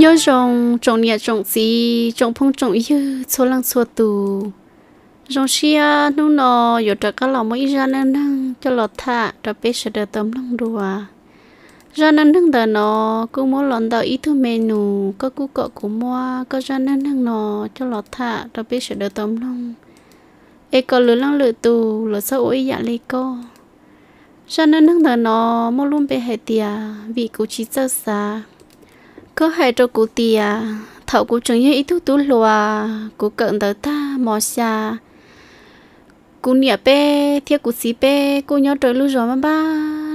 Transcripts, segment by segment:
nhớ rồng trồng nhà trồng gì trồng phong trồng yêu số lăng số tù rồng xia nô nô giờ trở cả lò mới ra nâng nâng cho lọt thà trở bé sẽ được tấm lòng đùa ra nâng nâng đờ nó cũng muốn lòn đờ ý thứ menu có cú cọ của mua có ra nâng nâng nó cho lọt thà trở bé sẽ được tấm lòng ê có lửa lăng lửa tù lửa sâu ôi dạ lấy co ra nâng nâng đờ nó mua luôn bé hệ tia vì cú chỉ sơ xa có hai trâu cụ tìa thảo cụ chẳng như ý thức tú lòa cụ cận tới ta mò xa cụ nịa bê thiệt cụ xí bê cụ nhớ trời lưu rồi mà ba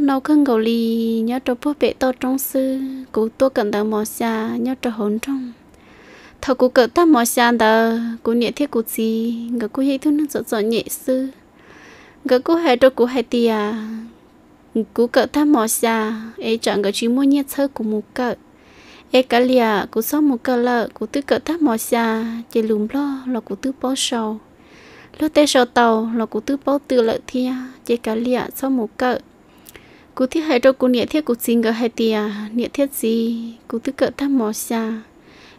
nấu khăn gầu lì nhớ trời bố bé to trong sư cụ tua cận tới mò xa nhớ trời hồn trong thảo cụ cận ta mò xa tờ cụ nịa thiệt cụ xí ngờ cụ ý thức nó sợ sợ nhẹ sư ngờ cụ hai trâu cụ hai tìa cụ cận ta mò xa ấy chọn ngờ chỉ mua nhẹ sơ cụ mù cận e cả lìa cụ sống một cờ lợ cụ tứ cỡ thác mò xa chỉ lùm lo là cụ tứ bó sầu lo tê sầu tàu là cụ tứ bó từ lợ thia chỉ cả lìa sống một cỡ Cú thiết hệ đâu cú nghĩa thiết cụ xin gỡ hai tia nghĩa thiết gì Cú tứ cỡ thác mò xa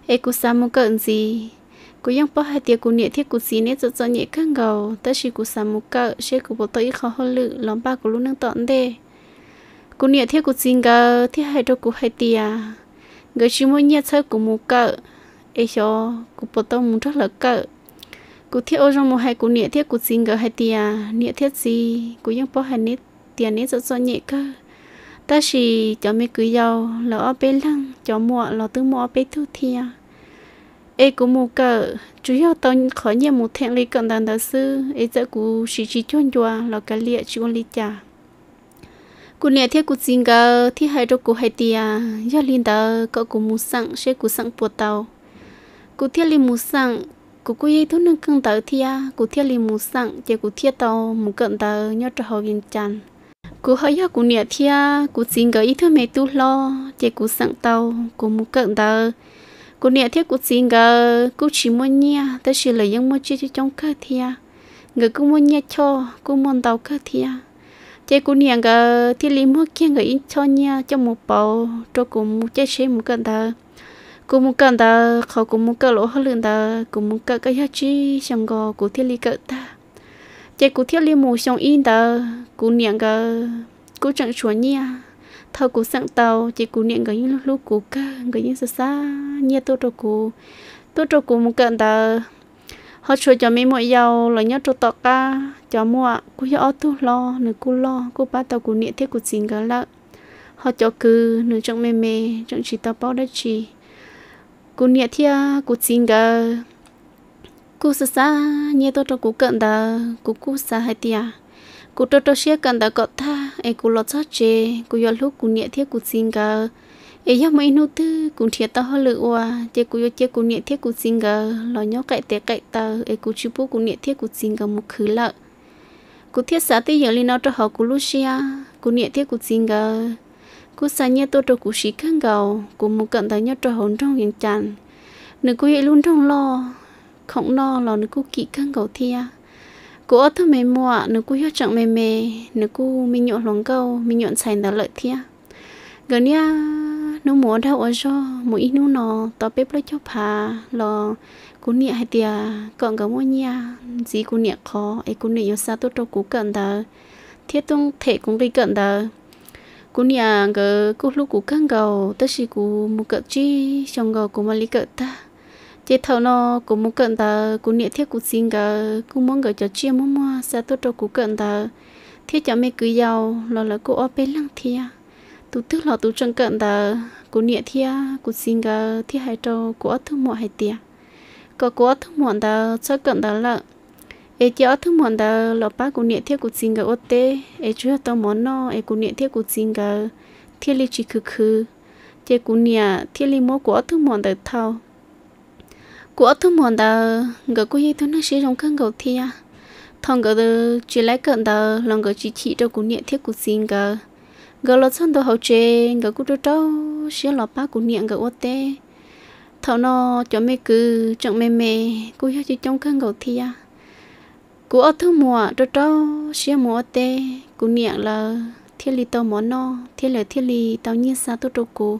e cú xa một cỡ gì Cú yang bó hai tia cú nghĩa thiết cụ xin nét cho cho nhẹ căng gầu tất chỉ cú xa một cỡ sẽ cú bộ tới khó hơn lự lòng ba cú luôn năng tọn đê cú nghĩa thiết cụ xin gỡ thiết hệ đâu cú hai tia người chỉ muốn nhét sơ của mù cỡ ấy cho cụ bắt đầu muốn rất là cỡ cụ thiết ô trong một hai cụ nhẹ thiết cụ xin người hai tia nhẹ thiết gì cụ những bộ hai nít tiền nít rất rất nhẹ cơ ta chỉ cho mấy cứ giàu là ở bên lăng cho mua là từ mua ở bên thu thia ấy cũng mua cỡ chủ yếu tao khỏi nhiều một thẹn lấy cận đàn đó sư ấy giờ cụ chỉ chỉ chôn chùa là cái liệt chôn lý chả cú nè thiết cú gờ thì hai rô cú hai tia giờ linh đó có cú mu sang sẽ cú sang bột tàu cú thiết linh mu sang cú cú ye thu nâng cân tàu thia cú thiết linh mu sang chỉ cú thiết tàu mu cận tàu nhớ cho họ viên chăn cú hơi giờ cú nè thia cú gờ ít thứ mấy tu lo chỉ cú sang tàu cú mu cận tàu cú nè thiết cú gờ cú chỉ muốn nha tới chỉ là những muốn chơi trong cơ thia người cú muốn nha cho cú muốn tàu cơ thia chế cũng niệm cái thiên lý mua kiêng người in cho nha cho một bầu cho cùng một chế chế một cần ta cùng một cần ta khó cùng một cái lỗ hơn lần ta cùng một cơ cái hết chi xong gò của thiên lý cỡ ta chế cũng thiên lý mua xong in ta cũng niệm cái cũng chẳng chuẩn nha thâu cũng sẵn tàu chế cũng niệm cái những lúc lúc của cơ người những xa xa nha tôi cho cụ tôi cho cụ một cần ta họ cho cho mấy mọi giàu là nhớ cho tọt ca cho mua cú cho ô tu lo nửa cú lo cú ba tao cú niệm thế cú xin cả lợ họ cho cứ nửa trong mê mê trong chỉ tao bao đất chỉ cú niệm thế cú xin cả cú sa sa nhớ tao cho cú cận đờ cú cú sa hai tia cú cho cho xe cận đờ cọt tha ai cú lo cho chê cú giờ lúc cú niệm thế cú xin cả ấy giờ mấy nút thứ cũng thiệt tao hơi lựa qua, chỉ cũng yo chỉ cũng nhẹ thiết cũng xin gờ lo nhó cậy té cậy tao ấy cũng chụp cũng nhẹ thiết cũng xin gờ một khứ lợ cũng thiết xã tới giờ lên nó cho họ cú lúc xia cũng nhẹ thiết cũng xin gờ cũng xa nhẹ tôi cho cũng xí khăn gầu cũng một cận tao nhớ cho hồn trong hiện tràn nữ cũng hệ luôn trong lo không lo lo nữ cũng kỹ khăn gầu thia cô ở thơ mê mua nữ cô hiếu trọng mê mê nữ cô mình nhọn lòng câu mình nhọn sành đã lợi thia gần nha nó muốn đâu ở cho mũi nó nó tao bếp lấy cho phá lo cú nịa hay tiề còn cả mua nhà gì cú nịa khó ấy cú yêu xa tốt đâu cú cần đó thiết tung thể cũng đi cần đó cú nịa cái cú lúc cú cần gầu tất sĩ cú một cỡ chi trong gầu cú mà lý cỡ ta chế thầu nó cú một cỡ đó cú nịa thiết cú xin gầu cú muốn gầu cho chia mua mua xa tốt đâu cú cần đó thiết cho mấy cứ giàu lo là cú ở bên lăng thiệt tu tức là tu chân cận ta cú nhẹ thia cú xin gà thia hai trâu cú ở thứ mùa hai tia có cú ở thứ mùa ta cho cận ta là ấy chỉ ở thứ mùa ta lọ ba cú nhẹ thia cú xin gà ốt tê ấy chưa tao món nó ấy cú nhẹ thia cú xin gà thia li chỉ khứ khứ chỉ cú nhẹ thia li mô cú ở thứ mùa ta thao cú ở thứ mùa ta gà cú gì thứ nó sẽ trong cơn gầu thia thằng gà chỉ lấy cận ta lòng gà chỉ chỉ cho cú nhẹ thia cú xin gà gờ lót chân đồ hậu chế gờ cú đồ trâu xíu lọ ba cú niệm gờ ô tê thọ nó cho mẹ cứ chẳng mẹ mẹ cú hiếu chỉ trong cơn gầu thi à cú ở thứ mùa đồ trâu xíu mùa tê cú niệm là thiên lý tàu món nó thiên lý thiên lý tàu nhiên xa tu trâu cú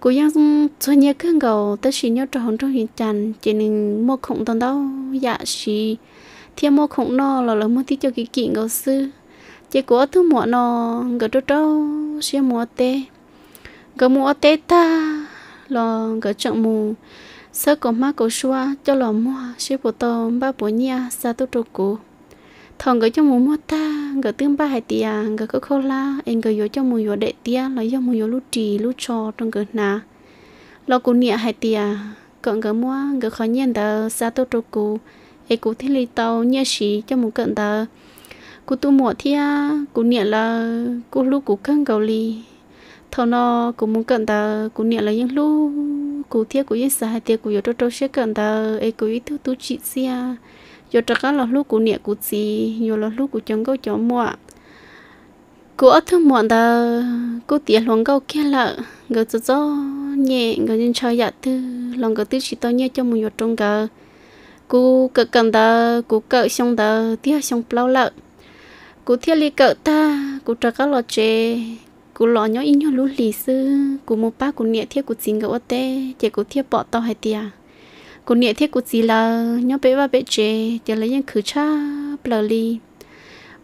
cú yang cho nhớ cơn gầu tất xí nhớ trò hồng trong hiện trần chỉ nên mua khổng tao đâu dạ xí thiên mua khổng nó là là mua tí cho cái kiện gầu sư chỉ có thứ mua nó gỡ trâu trâu xe mua tê gỡ mua tê ta lo gỡ chậm mù sợ có má có xua cho lo mua xe bộ to ba bộ nhà sa tu trâu cổ thằng gỡ cho mù mua ta gỡ tương ba hai tia gỡ có khâu la em người vô cho mù vô đệ tia lo do mù vô lú trì lú cho trong gỡ nà lo cụ nia hai tia cận gỡ mua gỡ khó nhận tờ sa tu trâu cổ em cụ thế lì tàu nhia xí cho mù cận tờ cú tu mùa thì cú niệm là cú lu cú căng cầu ly thầu nó cú muốn cận ta cú niệm là những lu cú thiết cú yên sa hai tiệt cú yếu cho trâu sẽ cận ta ấy cú ít thứ tu chị xia giờ chắc các là lu cú niệm cú gì nhiều là lu cú chẳng câu chó mua cú ở thương mọn ta cú tiệt luồng câu kia là người cho cho nhẹ người nhân chơi dạ tư lòng người tư chỉ to nhẹ cho một yếu trong cả cú cỡ cần ta cú cỡ xong ta tiếc xong plau lợn cú thiết li cỡ ta cú trà các lò chè cú lò nhỏ in nhỏ lú lì sư cú mua ba cú nhẹ thiết cú chín gỡ tê chè cú thiết bỏ to hay tia cú nhẹ thiết cú chín là nhỏ bé ba bé chè chè lấy những khử cha bờ li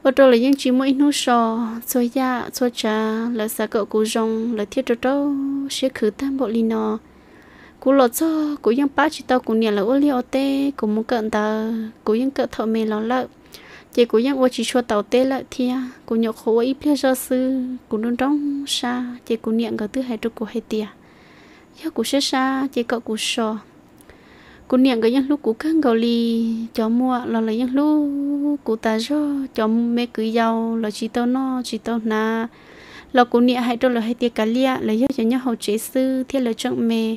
ở đâu lấy những chỉ mỗi nô sò xôi so ya soi so trà là sa cỡ cú rong là thiết trâu trâu sẽ khử tam bộ li nọ cú lọt cho cú yên ba chỉ tao cú nhẹ là ô li ô tê cú muốn cận ta cú yên cỡ thợ mê lò lợn chị cũng nhắc qua chị cho tàu tê lại thì à, cô nhớ khổ ít biết do sư cũng đôn trong xa chị cũng niệm cả thứ hai trong của hai tia giờ cũng sẽ xa chị cậu cũng sợ cô niệm cái những lúc cô căng gạo lì cho mua là là những lúc cô ta cho cho mẹ cứ giàu là chỉ tao nó chỉ tao na là cô niệm hai trong là hai tia cá lia là do cho nhau hậu chế sư thiết là chọn mẹ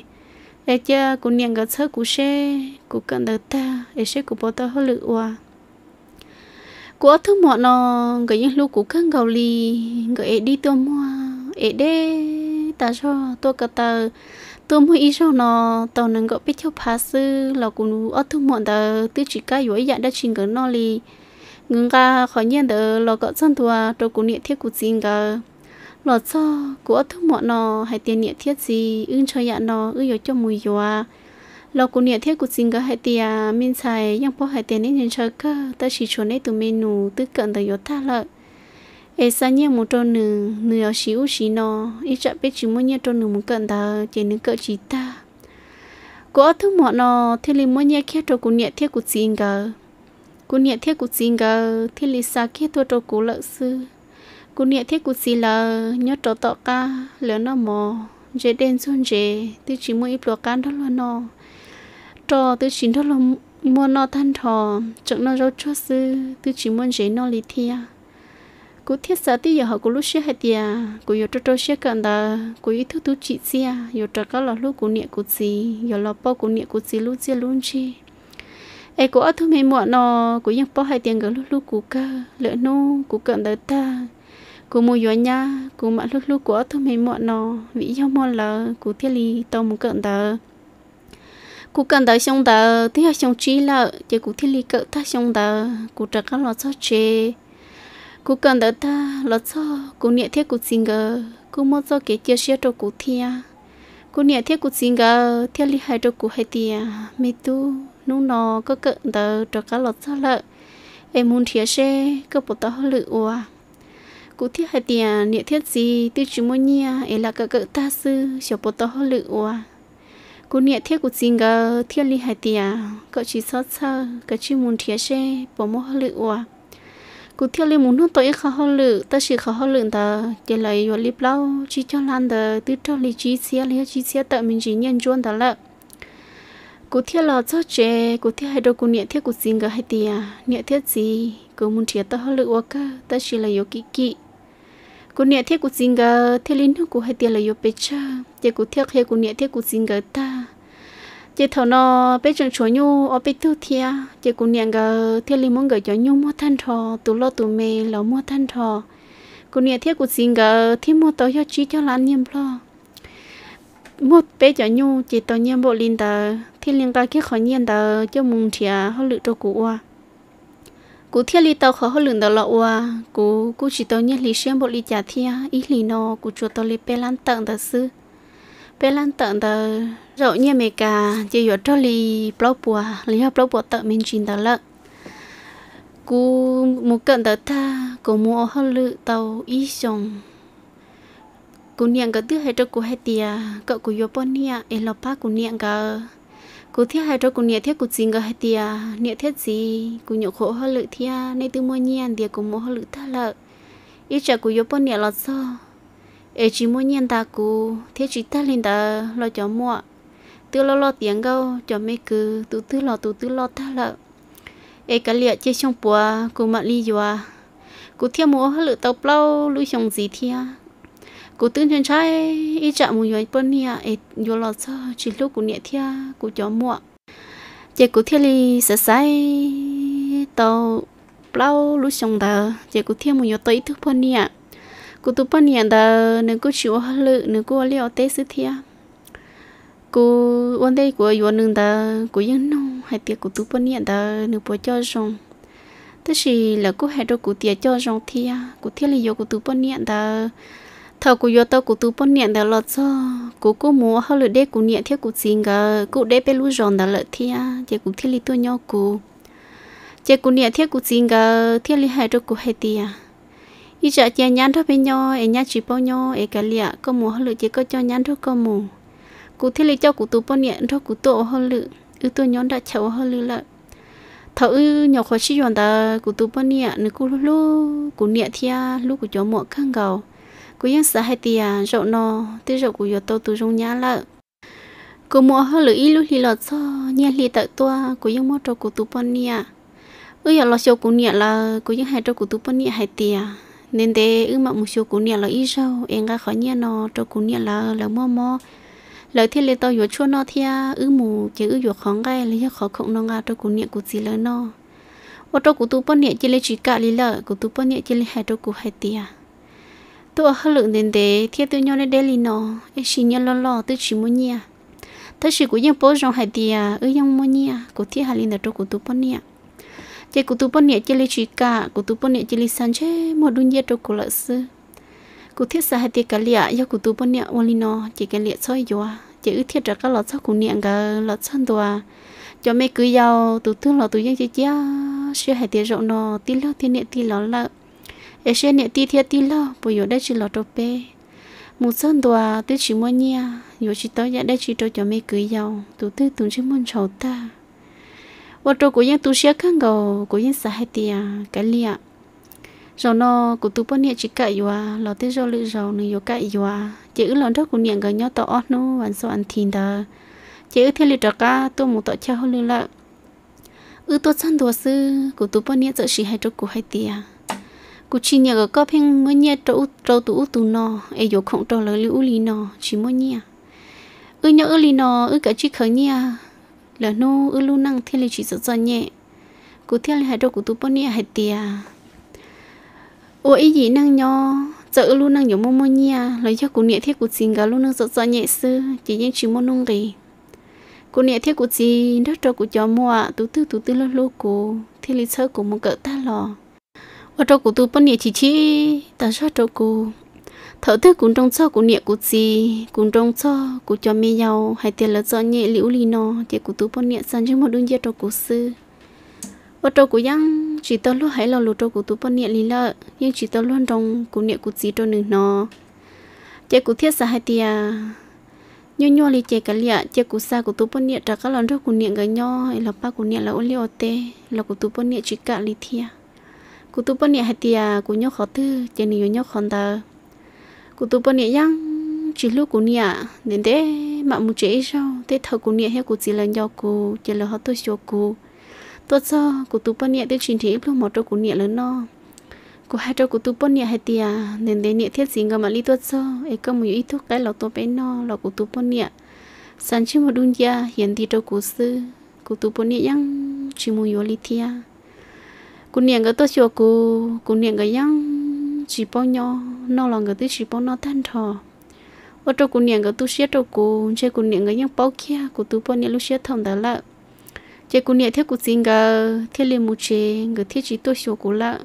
ấy chưa cô niệm cái sơ cô sẽ cô cần đợt ta ấy sẽ cô bỏ tao hơi lựa của thứ mọ nó cái những lúc của khăn gầu lì cái đi tôi mua ế đê ta cho tôi cả tờ tôi mua ý cho nó tàu nâng gọi biết theo phá sư là cũng ở thứ mọ tờ tư chỉ cái yếu dạng đã trình cái nó lì ngừng ra khỏi nhận tờ là gọi chân thua tôi cũng niệm thiết của xin cả lọt cho của thứ mọ nó hay tiền niệm thiết gì ưng cho dạng nó ưng yếu cho mùi yếu lo cũng nhớ thiết của sinh hai tia minh sai, yang po hai tia nên nhân chơi cơ ta chỉ chuẩn đấy tụi mình nụ tư cận tới yếu ta lợi ê sa nhẹ một trôn nửa nửa xíu xí nó ít chậm biết chỉ muốn nhẹ trâu nữ muốn cận ta chỉ nửa cỡ chỉ ta có thứ mọ nó thế li muốn nhẹ kia trâu cũng nhẹ thiết của sinh cơ cũng nhẹ thiết của sinh cơ thế li sa kia thôi trâu cũng lợi sư cũng nhẹ thiết của sinh là nhớ trâu tọa ca lỡ nó mò dễ đen xuân dễ tư chỉ muốn ít lo can đó luôn nó trò tôi chỉ nó là mua nó than thò chẳng nó rau cho sư tôi chỉ muốn dễ nó lì thia. à cú thiết sợ tí giờ họ cú lúc xia hay tiề cú giờ cho trâu xia cần ta cú ý thứ thứ chị xia à. giờ cho cá là lúc cú niệm cú gì giờ là bao cú niệm cú gì lúc xia luôn chi ai cú ở thứ mấy muộn nó cú ยัง bao hai tiền gần lúc lúc cú cơ lỡ nô cú cần tới ta cú mua gió nha cú mà lúc lúc cú ở thứ mấy muộn nó vì do mua là cú thiết lì tao muốn cần tới cụ cần tới xong tờ thì học xong trí lợ chỉ cụ thiết lý cỡ ta xong tờ cụ trở các lọ cho chế cụ cần tới ta lọ cho cụ nhẹ thiết cụ xin gờ cụ mua cho cái chia sẻ cho cụ e thia cụ nhẹ thiết cụ xin gờ thiết lý hai cho cụ hai tia mấy tu nú nó có cỡ tờ trở các lọ cho lợ em muốn thiết xe cơ bộ tao lự ua cụ thiết hai tia nhẹ thiết gì tư chú mua nhia ấy là cỡ cỡ ta sư cho bộ tao lự ua cú nhẹ thiết của chính gờ thiết li hai tia cỡ chỉ sót sơ cỡ chỉ muốn thiết xe bỏ mồ hôi lựu à cú thiết li muốn nó tội khó hôi lựu ta chỉ khó hôi lựu ta chỉ lấy vào lip lâu chỉ cho lan ta từ cho li chỉ xe li chỉ xe tự mình chỉ nhận chuôn ta lợ cú thiết lo cho trẻ cú thiết hai đầu cú nhẹ thiết của chính gờ hai tia nhẹ thiết gì cú muốn thiết ta hôi lựu à cơ ta chỉ lấy vào kỹ kĩ cô nè thế cô xin gờ thế lên nó cô hay tiền là yo bé cha chị cô thiệt hay cô nè thế cô xin gờ ta chị thằng nó bé chân chó nhu ở bé tu thia chị cô nè gờ thế linh muốn gờ cho nhu mua than thò tụ lo tụ mê lo mua than thò cô nè thế cô xin gờ thế mua tao cho chi cho lan nhem lo mua bé cho nhu chị tao nhem bộ linh tờ thế linh ta kia khỏi nhem tờ cho mùng thia họ lựa cho cụ qua cú thiết li tàu khó hơn lường đó lọ à cú cú chỉ tàu nhất li xem bộ li trả thia ý li nó cú chùa tàu li pe lan tận tờ sư pe lan tận tờ rậu như mày cả chỉ vừa cho li blog bùa li học blog bùa tận mình chín đó lợn cú một cận đó ta cú mua hơn lự tàu ý chồng cú niệm cái thứ hai cho cú hai tia cậu cú vô bọn nia lo pa cú niệm cái cú thiết hay cho cú nhẹ thiết cú chính cái hai tia nhẹ thiết gì cú nhậu khổ hơn lự thia nên từ mua nhiên thì cú mua hơn lự thà lợ ít chả cú yếu bọn nhẹ lọt so ấy chỉ mua nhiên ta cú thiết chỉ ta lên ta lo cho mua từ lo lo tiếng câu cho mấy cứ tú tư lo tú tư lo thà lợ ấy cái liệt chơi xong bùa cú mặc ly dùa cú thiết mua hơn lự tàu lâu lũ xong gì thia cô tư trên trái ý chạm một người bên nha ấy vô lọt sao chỉ lúc của nhẹ thia của chó mua chị cô thiên li sẽ sai tàu bao lúc xong đó chị cô thiên một người tới thức bên nha cô tu bên nha đó nên cô chịu hả lự nên cô liệu tế sự thia đề của yuan nương đó cô yên nông hay tiệc cô tu bên nha đó nên bỏ cho xong tức là cô hẹn đồ cô tiệc cho xong thia cô thiên li vô cô tu bên nha đó thầu cụ yo tao cụ tu bón niệm đã là cho cụ cụ mua họ lựa đế cụ niệm theo cụ xin gà cụ đế bê lú giòn đó là thia chỉ cụ thiết lý tu nhau cụ chỉ cụ niệm theo cụ xin gà thiết lý hai cho cụ hai tia ý chợ chỉ nhắn thôi bên nhau em nhắn chỉ bao nhau em cả lẹ có mua họ lựa chỉ có cho nhắn thôi có mua cụ thiết lý cho cụ tu bón niệm thôi cụ tổ họ lựa ư tu nhau đã chậu họ lựa lại thợ ư nhỏ khó chỉ giòn đó cụ tu bón niệm nữ cụ lú cụ niệm thia lú cụ cho mua khăn gạo cú yên sợ hai tia à rộ nó tê rộ cú yo tô tu rung nhá lợ cú mua hơi lử ít lúc thì lọt cho nhẹ lì tự tua cú yên mua trâu của tu pon nia ư giờ lo xô cú nia là cú yên hai trâu của tu pon nia hai tia nên thế ư mà một xô cú nia là ít rau em ra khỏi nia nó trâu cú nia là là mua mua lời thiên lê tao yo chua nó thia ư mù chứ ư yo khóng gai lấy khó không nó ga trâu cú nia cú gì lớn nó ô trâu của tu pon nia chỉ lấy chỉ cả lì lợ của tu pon nia chỉ lấy hai trâu của hai tia tôi hơi lượng đến để thiết tôi nhau lên đây lì nó ấy chỉ nhau lo lo tôi chỉ muốn nhia thế sự của những bố rong hải tiề ở à, những muốn nhia của thiết hà linh là chỗ của tôi bốn nhia chỉ của tôi bốn nhia chỉ lấy chỉ cả của tôi bốn nhia chỉ lấy san chế một đun nhia chỗ của lợi sư của thiết sa hải tiề cả lìa do của tôi bốn nhia ôn lì nó chỉ cái lìa soi gió chỉ ước thiết ra các lọ sóc của niệm cả lọ chân tòa cho mấy cứ giàu tôi thương lọ tôi dân chị chia sửa hải tiề rộng nó tí lơ thiên niệm tí lọ lợ ấy xe nhẹ ti thiệt ti lo bây giờ đây chỉ lo trâu pe một sơn đòa tới chỉ mua nha giờ chỉ tới giờ đây chỉ trâu cho mấy cưới giàu tụ tư tụ chỉ muốn chầu ta và trâu của yên tụ xe khăn gầu của yên xả hai tia cái liạ rồi nó của tụ bọn nhẹ chỉ cãi giòa lo tới rồi lự rồi nữa cãi giòa chỉ ứ lần trước của nhẹ gần nhau tỏ ót nó vẫn so ăn thìn đó chỉ ứ thiên lự trạc ca tôi muốn tỏ cha hơn lự lợ ứ tôi săn đùa sư của tụ bọn nhẹ sợ chỉ hai trâu của hai tia cú chỉ nhà cái có phim mới nhẹ trâu trâu tụ tụ nọ ai vô không trâu lời lưu lì nọ chỉ mới nhẹ ư nhớ ư lì nọ ư cái chỉ khởi nhẹ là nô ư lưu năng thiên lý chỉ sợ sợ nhẹ cú thiên lý hai đâu cụ tụ bao nhẹ hai tia ủa ý gì năng nhó sợ lưu năng nhớ mông mông nhẹ lời cho cụ nhẹ thiết cú xin cả lưu năng sợ sợ nhẹ sư chỉ những chỉ mông nông gì cú nè thiết cú gì đó trâu cú cho mua à? tú tư tú tư lô lô cú thế lý sơ cú muốn cỡ ta lò và trong cụ tu bận nhẹ chỉ chi ta sao trong cụ thở thức cũng trong cho cũng nhẹ cũng gì cũng trong cho cũng cho mi giàu hay tiền là cho nhẹ liễu lì nó chỉ cũng tu bận nhẹ sang chứ một đương gia trong cụ sư và trong cụ yang chỉ tao luôn hãy lo lụt trong cụ tu bận nhẹ lì lợ nhưng chỉ tao luôn trong cũng nhẹ cũng gì trong nương nó chỉ cũng thiết sa hai tiền nho nho lì chỉ cả lẹ chỉ cũng sa của tu bận nhẹ trả các lần trong cũng nhẹ cái nho là ba cũng nhẹ là ô liu tê là của tu bận nhẹ chỉ cả lì thia cụ tu bận nhẹ hạt tiề cụ nhóc khó thư trên nhiều nhóc khó ta cụ tu bận nhẹ yang chỉ lúc cụ nhẹ nên thế mà mu chế sao thế thâu cụ nhẹ hết cụ chỉ là nhau cụ chỉ là họ tôi cho cụ tốt cho cụ tu bận nhẹ thế chính thế lúc mà cho cụ nhẹ lớn nó cụ hai cho cụ tu bận nhẹ hạt tiề nên thế nhẹ thiết gì ngầm mà li tốt cho ấy có một ít thuốc cái lọ tôi bé nó lọ cụ tu bận nhẹ sáng chỉ một đun gia hiện thì cho cụ sư cụ tu bận nhẹ yang chỉ một yếu li thiêng cô niệm cái tôi xíu cú cô niệm cái yang chỉ bao nhiêu nó là cái tôi chỉ bao nó thân thọ ở chỗ cú niệm cái tôi xíu chỗ cú chơi cô niệm cái yang bao kia cô tôi bao nhiêu lúc xíu thầm đó là chơi cú niệm thiết cú xin cái thiết liền một chế cái thiết chỉ tôi xíu cú là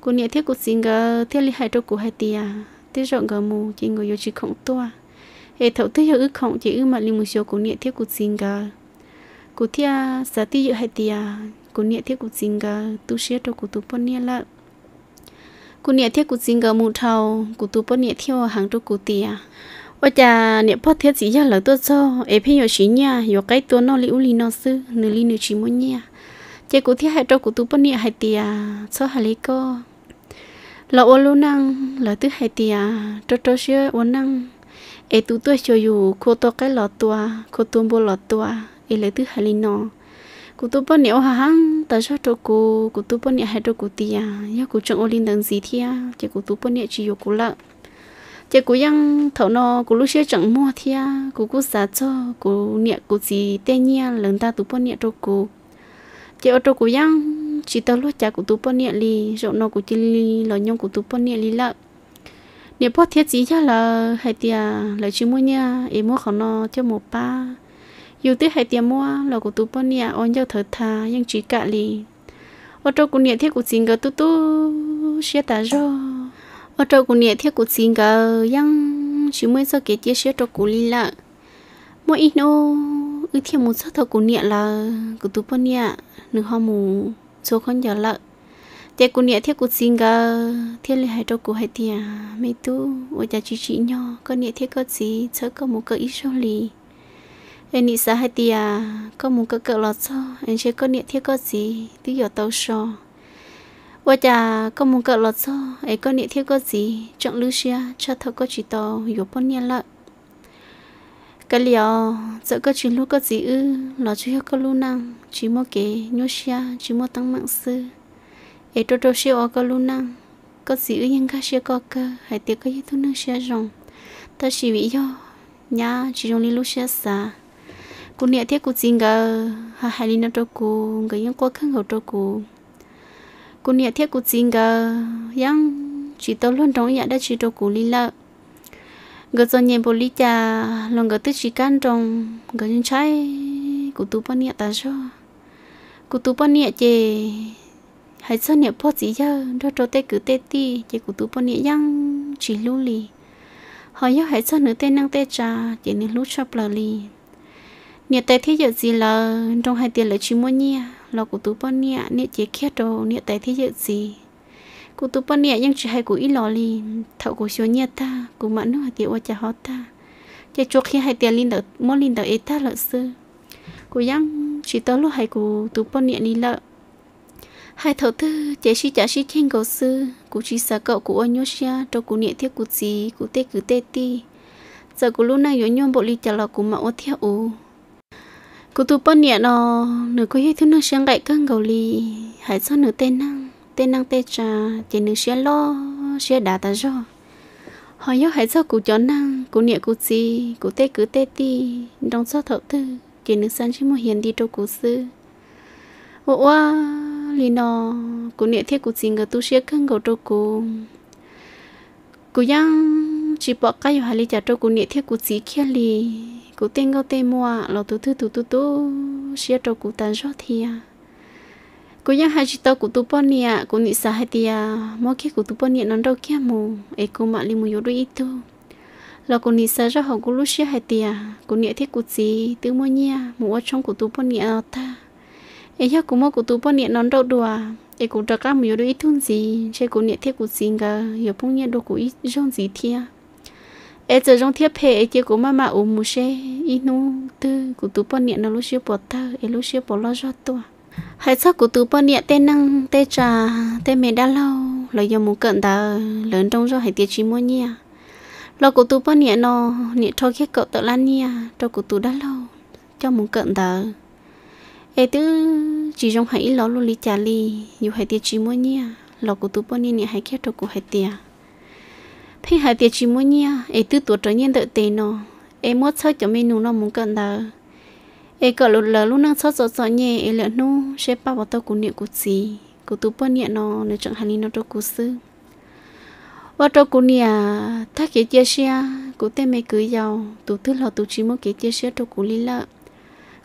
cú niệm thiết cú xin cái thiết liền hai chỗ cú hai tia thế rộng cái mù chỉ người yêu chỉ không to, hệ thấu thế hiệu ước không chỉ ước mà liền một xíu cú niệm thiết cú xin cái cú thia sa ti hai tia cô niệm thiết của chính gà tu sửa cho của tu bón niệm là cô niệm thiết của chính gà mù thầu của tu bón niệm theo hàng cho cô tiền ôi cha niệm phật thiết gì giờ là tu cho em phải nhớ xí nha nhớ cái tu nó liu li nó sư nửa li nửa chỉ muốn nha chị cụ thiết hai cho cụ tu bón niệm hai tiền cho hai lấy cô là ô lô năng là thứ hai tiền cho cho sửa ô năng em tu tôi cho dù cô to cái lọ tua cô tu bô lọ tua em thứ hai cụ tu bón nhiều hàng ta cho cho cụ cụ tu bón nhiều hay cho cụ tia nhớ cụ trông olin đằng gì thia chỉ cụ tu bón nhiều chỉ yêu cụ lợ chỉ cụ yang thầu nó cụ lúc xưa chẳng mua thia cụ cụ xả cho cụ nhiều cụ gì tên nhia lần ta tu bón nhiều cho cụ chỉ ở cho cụ yang chỉ tao lúc cha cụ tu bón nhiều li rộ no cụ chỉ li lo nhung cụ tu bón nhiều li lợ nhiều bó thiết gì cho là hay tia là chỉ mua nhia em mua khẩu nó cho một ba dù tiếc hay tiền mua là của tú bọn nhà ôn nhau thở thà nhưng chỉ cả lì ở trong của nhà thiết của xin gờ tu tu xe ta rồi ở trong của nhà thiết của xin gờ nhưng chỉ mới sau kế chia sẻ cho của lì lợ mỗi ít nô ư thiết một sát thầu của nhà là của tú bọn nhà nửa hoa mù số con giờ lợ thế của nhà thiết của xin gờ thiết lì hai trong của hai tiền mấy tu ở nhà chị chị nhau con nhà thiết có gì sợ có một cái ít sau lì em nghĩ sao hay tia có muốn có cỡ lọt cho em sẽ có niệm thiết có gì tí giờ tàu sò và chả có muốn cỡ lọt cho em có niệm thiết có gì chọn lưu xia cho thợ có chỉ tàu hiểu bốn nhà lợi cái liệu sợ có chuyện lúc có gì ư lọ chú hiệu có lưu năng chỉ mua kế nhô xia chỉ mua tăng mạng sư em trô trô xia có lưu năng có gì ư nhưng khác xia có cơ hay tiếc có gì thu năng xia rồng ta chỉ bị do nhà chỉ dùng đi lúc xia xa cú nè thiết cú xin gờ ha hai linh cho cú người những quá khăn hậu cho cú cú nè thiết cú xin gờ yang chỉ tao luôn trong nhà đã chỉ cho cú linh lợ người dân nhẹ bồ lý cha lòng gờ tức chỉ can trong người những trái cú tu bận nè ta cho cú tu bận nè chè hãy sao nè po gì giờ cho cho tê cứ tê ti chè cú tu bận nè yang chỉ lưu lì họ nhớ hãy sao nữa tê năng tê trà chỉ nên lúc cho bờ lì nhiệt tại thế giờ gì là trong hai tiền là chỉ muốn nhia là của tú bao nhia nè chỉ kia đồ nhiệt tại thế giờ gì của tú bao nhia nhưng chỉ hai của ít lò li thậu của số nhia ta của mặn nước hai tiền qua chả hót ta chỉ chuột khi hai tiền linh đỡ mỗi linh đỡ ít ta lợi sư của yang chỉ tới lúc hai của tú bao nhia đi lợi hai thầu thư chế sĩ trả sĩ thiên cầu sư của chỉ sợ cậu của anh nhosia cho của nhiệt thiết của gì của tê cứ tê ti giờ của lúc này yếu nhom bộ ly trả là của mà ô thiết ủ cụ tụ bận nhẹ nó nửa có hết thứ nó sáng gậy căng gầu lì hãy cho nửa tên năng tên năng tê trà chỉ nửa sáng lo sáng đã ta rồi hỏi nhớ hãy cho cụ chó năng cụ nhẹ cụ gì cụ tê cứ tê ti trong sao thợ thư chỉ nửa sáng chỉ một hiền đi đâu cụ sư ô oa lì nó cụ nhẹ thiết cụ gì ngờ tu xe căng gầu đâu cụ cụ yang chỉ bỏ cái hải lì chả đâu cụ nhẹ thiết cụ gì kia lì cú tên gọi tên mua lò tu thư tu tu tu xia trâu cú tan rót thì à cú nhắc hai chị tao cú tu bón nè cú nị sa hai thì mỗi khi cú tu bón nè nó đâu kia mù ấy cú mà li mù yếu đuôi ít tu lò cú nị sa rót hậu cú lúc xia hai thì à cú nị thiết cú gì tứ mua nhia mù ở trong cú tu bón nè ta ấy nhắc cú mua cú tu bón nè nó đâu đùa ấy cú trắc mù yếu đuôi ít thun gì chơi cú nị thiết cú gì ngờ hiểu phong nhia đồ cú ít giống gì thiệt ấy giờ trong thiết hệ chỉ của mama u mu xe ít nu tư của tú bọn niệm nó lúc xíu bỏ ta ấy lúc xíu bỏ lo cho tôi hay sao của tú bọn niệm tên năng tên trà tên mẹ đã lâu lời giờ muốn cận ta lớn trong rồi hay tiệt chi mua nhỉ, lo của tú bọn niệm nó niệm thôi khi cậu tự lan nhỉ, cho của tú đã lâu cho muốn cận ta ấy tứ chỉ trong hãy lo luôn lý trả lý dù hay tiệt chi mua nhia lo của tú bọn niệm hãy kia cho của hãy tiệt thế hai tiệt chỉ muốn nha em tư tuổi trở nhiên đợi tề nó em mất sao cho mình nụ nó muốn cần đỡ em cỡ lụt lờ lúc năng sót sót sót nhẹ em lỡ nu sẽ bao vào tao cũng niệm cũng gì cũng tu bớt niệm nó nếu chẳng hạn nó đâu cố sư và trong cũng niệm, thắc kế chia sẻ cũng tên mày cưới giàu tụ thứ là tụ chỉ muốn kế chia sẻ trong cũng lý lợ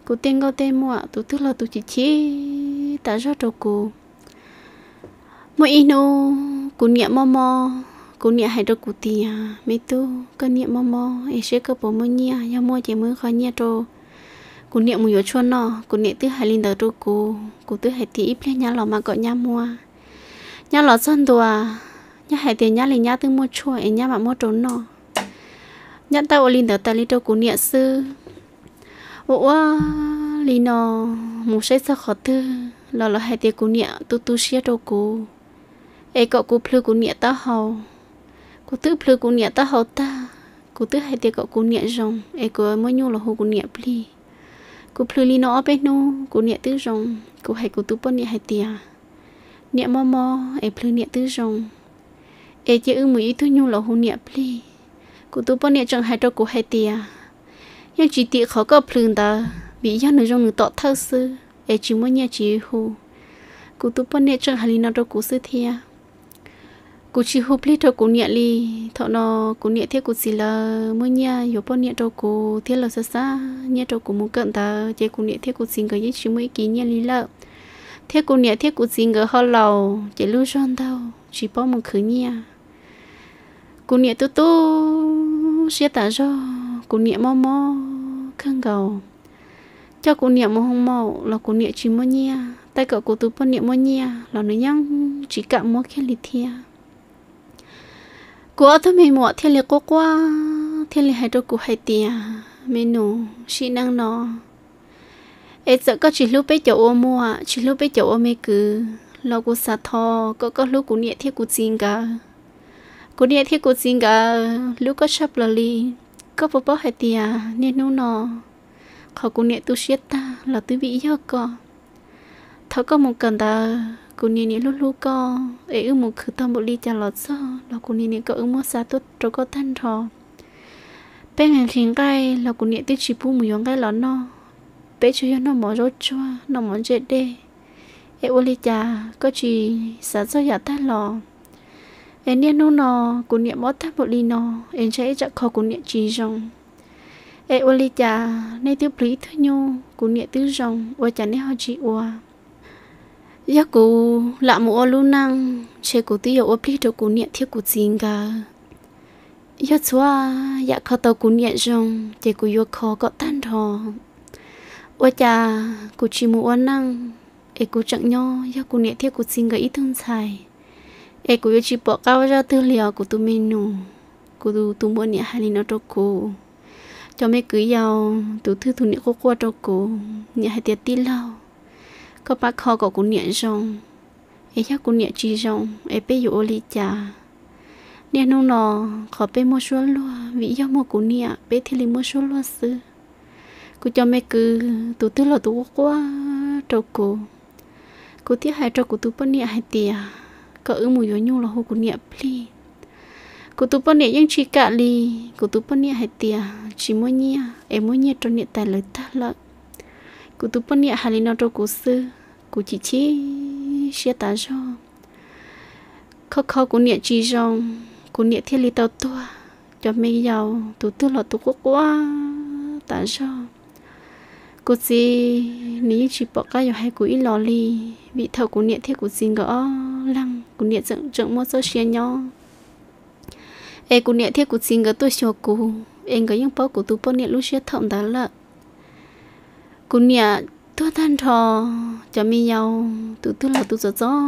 cũng tên gâu tên mua tụ thứ là tụ chỉ chỉ ta ra trong cũng mỗi inu cũng niệm mò mò cú nhẹ hay đâu cú tì à mấy tu cái nhẹ mò mò ấy sẽ cái bỏ mò nhẹ nhà mò chỉ mới khó nhẹ đâu, cú nhẹ mù yếu chuan nọ cú nhẹ tư hai linh đầu trô cú cô tư hai tí ít lên nhà lò mà gọi nhà mua nhà lò dân đồ à nhà hay tiền nhà linh nhà tư mua chua ấy nhà mà mua trốn nọ nhà tao ở linh đầu ta linh trô cú nhẹ sư ủa linh nọ mù sẽ sao khó tư lò lò hay tiền cú nhẹ tu tu xia trô cú, ấy cậu cú plu cú nhẹ tao hầu cô tự plu cô nhẹ ta hậu ta cô tự hai tiệc cậu cô nhẹ rồng e cụ mới nhung là hồ cô nhẹ pli cô plu li nó bên nu cô nhẹ tư rồng cô hay cô tự bôn nhẹ hai tia nhẹ mò mò e plu nhẹ tư rồng ấy e chỉ ưng mũi thứ nhung là hồ nhẹ pli cô tự bôn nhẹ chẳng hai đâu cô hai tia nhưng chỉ tiếc khó có plu ta vì do nữ rồng nữ tọt thơ sư e chỉ mới nhẹ chỉ hồ cô tự bôn nhẹ chẳng hai li nó đâu cô sư thiệt cú chỉ hụp lít cho cú nhẹ li thọ nó cú nhẹ thiết cú chỉ là mới nha yếu bao nhẹ cho cú thiết là xa xa nhẹ cho cú muốn cận ta chế cú nhẹ thiết cú xin cái chỉ mới ký nhẹ lý lợ thiết cú nhẹ thiết cú xin cái họ lầu chế lưu son đâu chỉ bao một khứ nha cú nhẹ tu tu xe tả cho cú nhẹ mò mò khăn gầu cho cú nhẹ mò hông mò là cú nhẹ chỉ mò nha tay cậu cú tu bao nhẹ mò nha là nó nhăng chỉ cạm mò khen lì thia กูเอาทำไมหมวเทีเลก็กว่าเทีเลให้ัวกูให้เตียเมนูชีนังนอเอเจก็ชิลูไปเจ้าโอมัวชิลูไปเจ้าโอเมกือเรากูสะทอก็ก็ลูกกูเนี่ยเที่ยกูจริงกะกูเนี่ยเที่ยกูจริงกะลูกก็ชอบลลีก็ปอปอให้เตียเนี่ยนู่นนอเขากูเนี่ยตุเชียตาเราตุวิยอก็เขาก็มุงกันตา cô nè nè lúc lúc co ấy ư một khử tâm bộ đi trả lọt sơ, là cô nè nè có ư mua xa tốt cho có thân thò, bé hàng khiến cái là cô nè tới chỉ bu mùi cái lọ nó bé chơi nó mỏ rốt cho nó mỏ chết đê ấy ô lê trả có chỉ xa sao giả ta lò, ấy nè nó nó cô nè mót tháp bộ đi nó ấy chạy chạy khó cô nè chỉ rong ấy ô lê trả nay tiêu lý thôi nhô cô nè tiêu rong ô chả nè họ chỉ ua ya cô lạ mù lu năng chế cô tí yêu ốp lý cho cô nhẹ thiết cô chín cả ya chua ya khó tàu cô nhẹ rong chế cô yêu khó gọt tan thò ôi cha cô chỉ mù ôn năng ê cô chẳng nhò, ya cô nhẹ thiết cô chín cả ít thương xài ê cô yêu chỉ bỏ cao ra tư liều của tụi mình nụ cô tu tu muốn nhẹ hai lý nọ cho cô cho mấy cứ giàu tụi thư thủ nhẹ cô qua cho cô nhẹ hai tiệt tin lao có bác kho có cũng niệm rong ấy chắc cũng niệm chi rong ấy bé dụ ô lý cha niệm nung nọ khó bé mua số luôn vì do mua cũng niệm bé thì liền mua số luôn sư cô cho mẹ cứ tụ tư là tụ quá trâu cô cô tiếc hai trâu cô tụ bớt niệm hai tiền có ư muốn gió nhung là hồ cô niệm pli cô tụ bớt niệm nhưng chỉ cả li cô tụ bớt niệm hai tiền chỉ mua nhia em mua nhia cho niệm tài lời ta lợi cụ e tu bún nhẹ hà lý nó trâu cụ sư cụ chỉ chỉ xia tá cho khó khó cụ nhẹ chi cho cụ nhẹ thiết lý tàu tua cho mấy giàu tu tư lọ tu quốc quá tá cho cụ gì ní chỉ bỏ cái rồi hai cụ ít lò li vị thầu cụ nhẹ thiết cụ xin gõ lăng cụ nhẹ dựng dựng mua số xia nhau ê cụ nhẹ thiết cụ xin gõ tôi cho cụ em có những bao cụ tu bún nhẹ lúc xia thọng đã lợn cô nhà tôi than thò cho mi nhau tụi tôi là tụi gió gió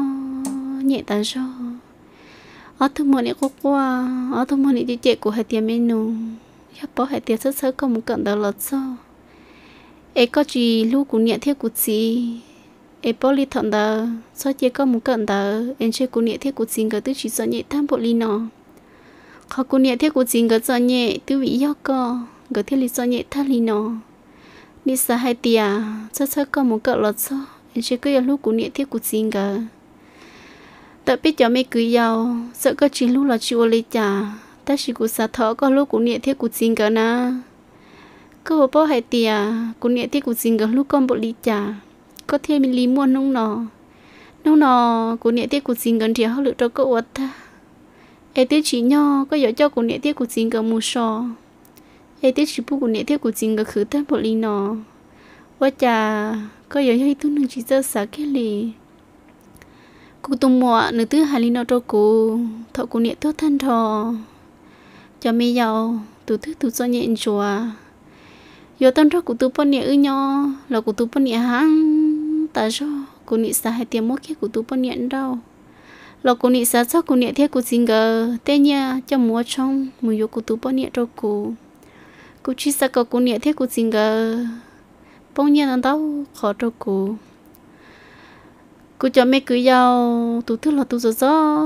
nhẹ tan gió ở thưa mọi người có qua ở thưa mọi người chị của hai tiền menu hiệp bỏ hai tiệm sớt sớt có một cận đầu là gió ấy có gì lu cô nhẹ thiết của chị ấy bỏ ly thằng đó so chị có một cận đó em chơi cô nhẹ thiết của chị cái tư chỉ sợ nhẹ tan bộ ly nó khó cô nhẹ thiết của chị cái sợ nhẹ tư vị yếu co cái thiết lý sợ nhẹ tan ly nó đi xa hai tia chắc chắc có một cỡ lọt cho anh chỉ cứ lúc của nhẹ thiết của xin cả tập biết cho mấy cứ giàu sợ có chỉ lúc là chịu lấy trả ta chỉ của xa thọ có lúc của nhẹ thiết của xin cả na cơ bố hai tia của nhẹ thiết của xin cả lúc con bộ lý trả có thêm mình lý muôn nông nọ nông nọ của nhẹ thiết của xin gần thì họ lựa cho cậu ta ai tiếc chỉ nho có giỏi cho của nhẹ thiết của xin cả mù sò thế tiết chỉ bu của nè thế của chính cái khứ thế bộ linh nó và cha có giờ hay tu nương chỉ cho sợ cái lì cụ tùng mùa nữ tư hà linh nó cho cụ thọ cụ nè tốt thân thọ cho mi giàu tu thứ tu cho nhện chùa giờ tân cho cụ tu bận nè ư nho là cụ tu bận nè hăng ta cho cụ nị sa hai tiền mất kia cụ tu bận nè đâu là cụ nị sa cho cụ nị thiết của chính gờ tên nhà cho mua trong mua vô cụ tu bao nhiêu cho cụ cú chi sợ cô cũng nhẹ thế cô xin gờ bông nhiên nó đâu khó cho cú cô cho mấy cứ giàu tụ thứ là tụ gió gió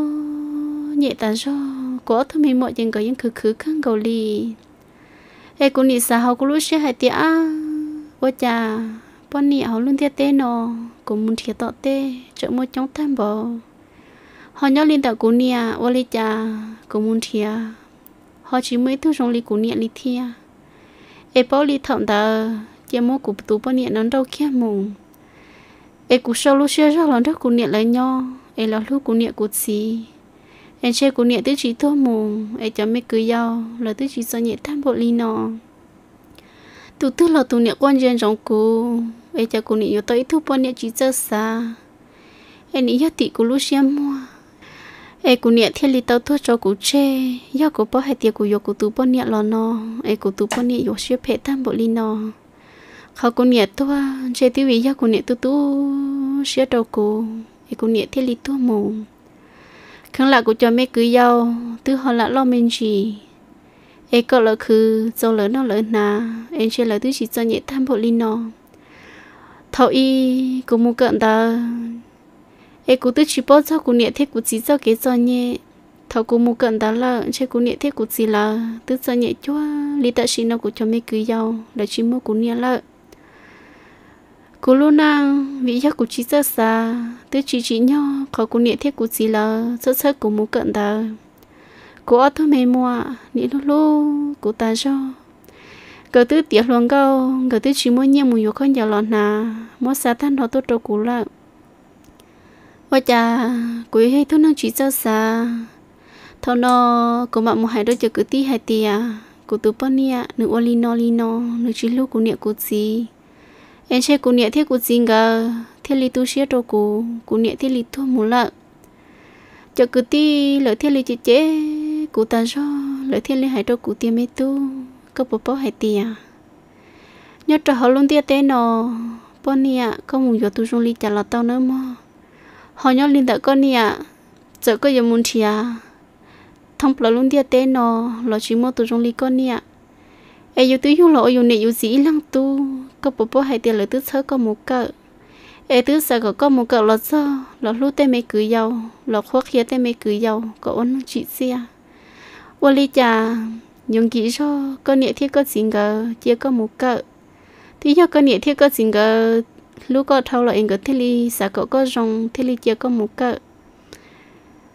nhẹ tàn gió có thứ mình mọi chuyện có những khứ khứ khăn cầu lì ê cô nhị sao cô lúc xưa hai tia quá cha bọn nhị họ luôn tia tê nọ, cô muốn thiệt tọt tê chợ mua trong tham bò họ nhớ liên tạo cô nhị à ô lê cha cô muốn thiệt họ chỉ mới thứ trong lì cô nhị lì thiệt e bao li thầm ta chỉ mua cụ tú bao nhiêu nó đâu kia mùng e cụ sau lúc xưa ra lần đó cụ niệm lại nhau e là lúc cụ niệm cụ gì E chơi cụ niệm tới trí thua mùng e cho mấy cưới nhau là tới trí sao nhẹ tham bộ li nọ tụ tư là tụ niệm quan dân trong cụ e cho cụ niệm yêu tới thu bao nhiêu chỉ cho xa E nghĩ nhất tỷ cụ lúc xưa mua ai cũng nhẹ thiên lý tao thua cho cụ chê do cụ bỏ hai tiệc cụ yêu cụ tú bỏ nhẹ lo nó ai cụ tú bỏ nhẹ yêu xuyên phê tam bộ li nó họ cũng nhẹ tua chê tiêu vị do cụ nhẹ tu tu xuyên đầu cụ ai cũng nhẹ thiên lý tua mù khăng là cụ cho mẹ cứ yêu tư họ là lo mình gì ai có lỡ khứ cho lỡ nó lỡ na, ai chê lỡ tư chỉ cho nhẹ tam bộ li nó thọ y cũng muốn cận ta e cú tư chỉ bao cho cú niệm thiết cú chỉ cho cái cho nhẹ thầu cú mù cận đó là chơi cú niệm thiết cú chỉ là tư cho nhẹ chúa lý tại xin nó cú cho mấy cưới giàu là chỉ mua cú niệm lợ cú luôn năng vì cho cú chỉ rất xa tư chỉ chỉ nhau khó cú niệm thiết cú chỉ là rất rất cú mù cận đó cú ở thôi mày mua niệm lúc lúc cú ta cho cờ tư tiếc luôn câu cờ tư chỉ mua nhẹ mù vô con giờ lon nà mua sa thân họ tốt đâu cú lợn và cha quý hay thôi nó chỉ cho xa thôi nó có bạn một hai đôi chờ cử tí hai tí à cô tu bón nia nữ oli no li no nữ trí lưu của nia cô gì em chơi cô nia thiết của gì ngờ thiết li tu xia đồ cô cô nia thiết li thua mù lợ chờ cử tí lợi thiết li chị chế cô ta cho lợi thiết li hai đồ cô tiêm mê tu cơ bố bố hai tí à nhớ trở họ luôn tia tên nó bón nia không muốn vô tu trong li trả lọt tao nữa mà họ nhau linh tự con nè giờ có giờ muốn chia thông là luôn địa tên nó là chỉ mua tụ trong ly con nè ai yêu tứ yêu lộ yêu nị yêu gì lăng tu có bố bố hay tiền lời tứ sớ có một cỡ ai tứ sợ có có một cỡ là do là lúc tên mấy cưới nhau, là khoác khía tên mấy cưới nhau, có ôn gì à? ô ly trà nhưng kỹ cho con nịa thiết có gì gờ chưa có một cỡ thì cho con nịa thiết có gì gờ lúc có thâu là anh có thế li xả cậu có rong thế li chia có một cỡ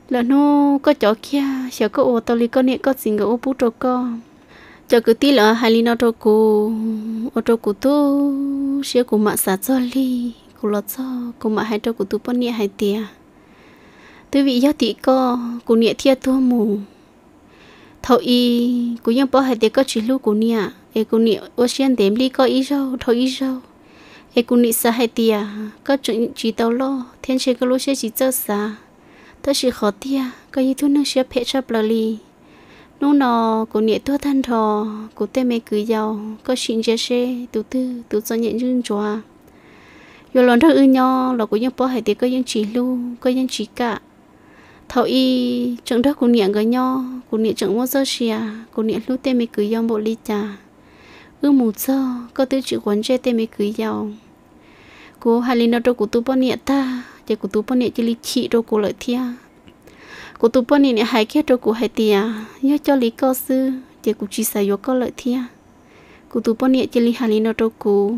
là nó có chỗ kia sợ có ô tô li có nè có xin có ô bút cho co cho cứ tí là hai li nó cho cô ô cho cô tu sẽ cô mạ xả cho li cô lo cho cô mạ hai cho cô tu bón nè hai tia tôi vị giáo thị có cô nè thia thua mù thâu y cô nhân bỏ hai tia có chỉ lu cô nè e cô nè ô xiên đếm li có ý rau thâu ý rau hệ cụ nị sa hay tia có chuyện chỉ tàu lo thiên chế có lối sẽ chỉ tơ sa ta chỉ khó tia có như thu nước sẽ phê chấp lờ li nô nọ cụ nị thua than thò cụ tê mê cứ giàu có chuyện chế sẽ tụ tư tụ cho nhận dương chùa giờ lần thơ ư nho là cụ những bỏ hay tia có những chỉ lưu, có những chỉ cả thảo y chẳng đất cụ niệm cái nho cụ niệm chẳng muốn sơ xia, cụ niệm lúc tê mê cứ giàu bộ ly trà ư mù sơ có tư chữ quấn che tê mê cưới giàu cô Halina đâu cô tu bón nhẹ ta chỉ cô tu bón nhẹ chỉ lý chị đâu cô lợi thia cô tu bón nhẹ hai kia đâu cô hai tia nhớ cho lý cơ sư chỉ cô chỉ sai yo có lợi thia cô tu bón nhẹ chỉ lý Halina đâu cô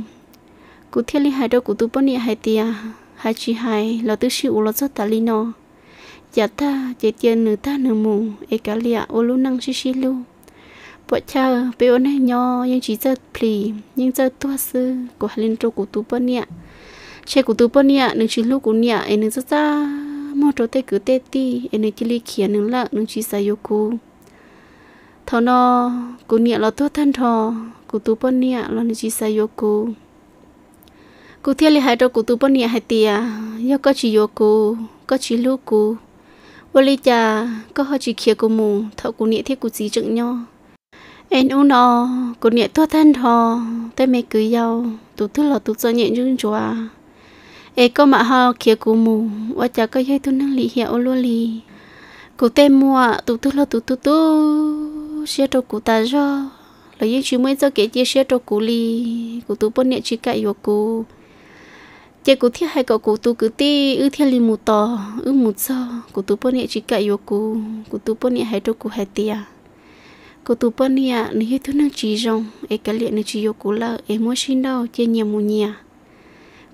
cô thiết lý hai đâu cô tu bón nhẹ hai tia hai chị hai là tứ u là rất ta lý nó giả ta chỉ tiền nửa ta nửa mù e cả lìa u lu năng xí xí lu bọn cha bé ôn này nhỏ nhưng chỉ rất plì nhưng rất tua sư của hai linh trâu của tu bón nhẹ chế của tụi bọn nhạ nương chỉ lúc của nia em nương rất ra mua trâu tê cứ tê ti em nương chỉ lấy khía nương lợ nương chỉ xài yoku thọ nó của nia là tốt thân thò của tụi bọn nhạ là nương chỉ xài yoku cụ thiên lý hai trâu của tụi bọn nhạ hai tia yêu có chỉ yoku có chỉ lúc cụ vô lý cha có hơi chỉ khía của mù thọ của nia thiết của gì chừng nho em u nó cô nia thoát thân thò tới mấy cưới nhau tụt thứ là tụt do nhẹ như chúa ê có mà ho kia cú mù và chả có dây tu năng lý hiệu luôn lì cú tên mua tu tu lo tu tu tu xe trâu cú ta do lấy dây chú mới cho kể chia xe trâu cú lì cú tu bốn nhẹ chỉ cậy vô cú chế cú thiết hay có cú tu cứ ti ư thiết lì mù to, ư mù so cú tu bốn nhẹ chỉ cậy vô cú cú tu bốn nhẹ hay trâu cú hay tia Cú tu bận nè nếu thứ năng chỉ rong, em cái liệt năng chỉ yêu cú là em muốn xin đâu, chơi nhiều mù nhiều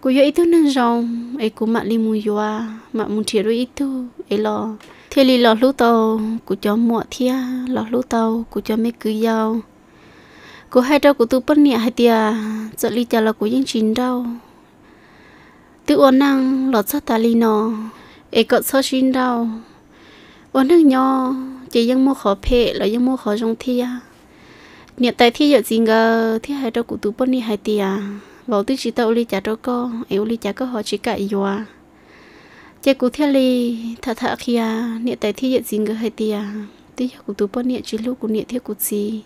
cô yo ít nâng rong ấy cô mạ li mua yoa mạ muốn chia đôi ít tu ấy lo thế li lo lú tàu cô cho mua thia lo lú tàu cô cho mấy cứ giàu cô hai đâu cô tu bận nhẹ hai tia giờ li chả là cô yên chín đâu tự ổn năng lọt sát ta li nó ấy cọt sao chín đâu ổn năng nhỏ chỉ ยัง mua khó phê là ยัง mua khó trong thia nhẹ tay thia giờ gì ngờ thia hai đâu cô tu bận nhẹ hai tia vô à, à. tí chỉ tao li chả cho cô yêu li chả có họ chỉ cãi yêu à chị cũng theo li thật thật kia niệm tại thi hiện dính cái hay tia tí giờ cũng tụi bọn niệm chỉ lúc cũng niệm theo cũng gì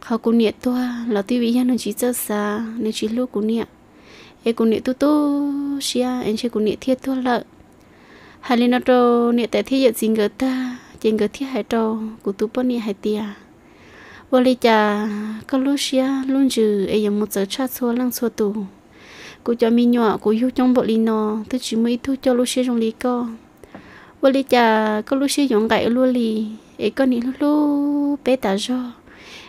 họ cũng niệm tua là tuy vì nhân chỉ rất xa nên chỉ lúc cũng niệm em cũng niệm tu tu xia em chỉ cũng niệm thiết tua lợ hà lên nó trâu niệm tại thi hiện à. dính cái ta trên cái thiết hay trâu cũng tụi bọn niệm hay tia vô lý cha có lúc xia luôn chứ ấy giờ một giờ chát xua lăng xua tù cô cho mi nhọ cô yêu trong bộ lý nó tôi chỉ mới thu cho lúc xia trong lý co vô lý cha có lúc xia dùng gậy luôn lì ấy con nị lúc lúc bé tả do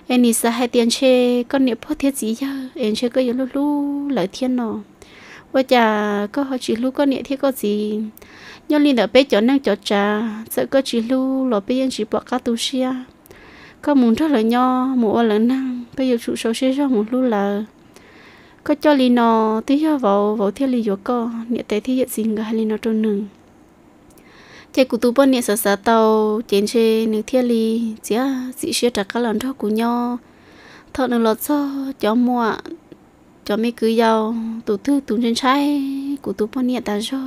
em nị sa hai tiền chê con nị phốt thiết gì chứ em chê có giờ lúc lúc lợi thiên nọ, vô cha có họ chỉ lúc con nị thiết có gì nhớ lý là bé cho năng cho cha sợ có chỉ lúc lo bé anh chỉ bỏ cá tu xia có muốn rất là nho mùa là năng bây giờ trụ sầu sẽ ra một lúc là có cho lì nó tí cho vào vào thiết lì dọc co nhẹ tay thiết hiện xin hay lì nó trôn nừng chế cụ tu bơn nhẹ sợ sợ tàu chén chê nước thiết lì chỉ dị sẽ trả các lần cho của nho thợ nó lọt cho cho mua cho mấy cứ giàu tụ thư tụ trên trái cụ tu bơn nhẹ ta cho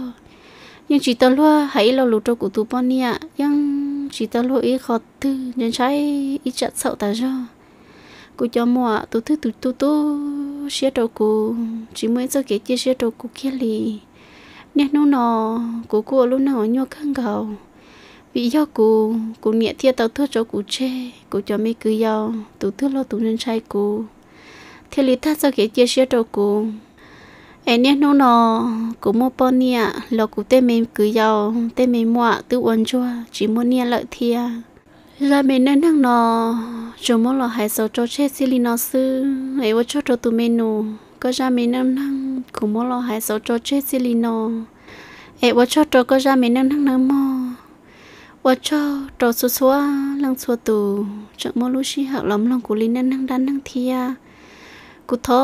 nhưng chỉ ta lo hãy lo lụt của tụ bọn nia nhưng chỉ ta lo ý khó tư nhân trái ý chặt sậu ta do cô cho mua tụ thứ tụ tu tu xe đầu cô chỉ mới cho cái chia xe đầu cô kia lì nên nó nọ cô cô lúc nào nhô khăn gầu vì do cô cô nhẹ thiệt tao thưa cho cô chê cô cho mấy cứ giàu tụ thứ lo tụ nhân trái cô thế lý ta cho cái chia xe đầu cô em nhé nó nó cũng mua bò nia lo cũng tên mình cứ giàu tên mình mua tự uốn chua chỉ mua nia lợi thia ra mình nên thằng nó chúng mua lo hải sầu cho chết xí lì nó sư ấy vô cho cho tụi mình nụ có mình nên thằng cũng mua lo hải sầu cho chết xí lì nó ấy vô cho cho có mình nên thằng nó mò vô cho cho xua xua lăng xua tù chẳng mua lúc xí học lắm lòng của lì nên thằng đan thia cụ thọ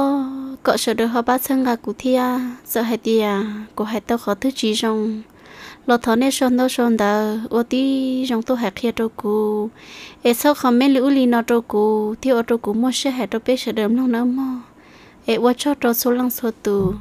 cọ sợ được họ bắt sang gà cụ thia, à sợ hai tia à cụ hay tao khó thứ chỉ rong lo thọ nè son đâu son đờ ô tí rong tôi hạt kia đâu cụ ê sau không mấy lũ li nó đâu cụ thì ô đâu cụ mua xe hạt đâu biết sợ đớm lòng nó mò ê ô cho đâu số lăng số tù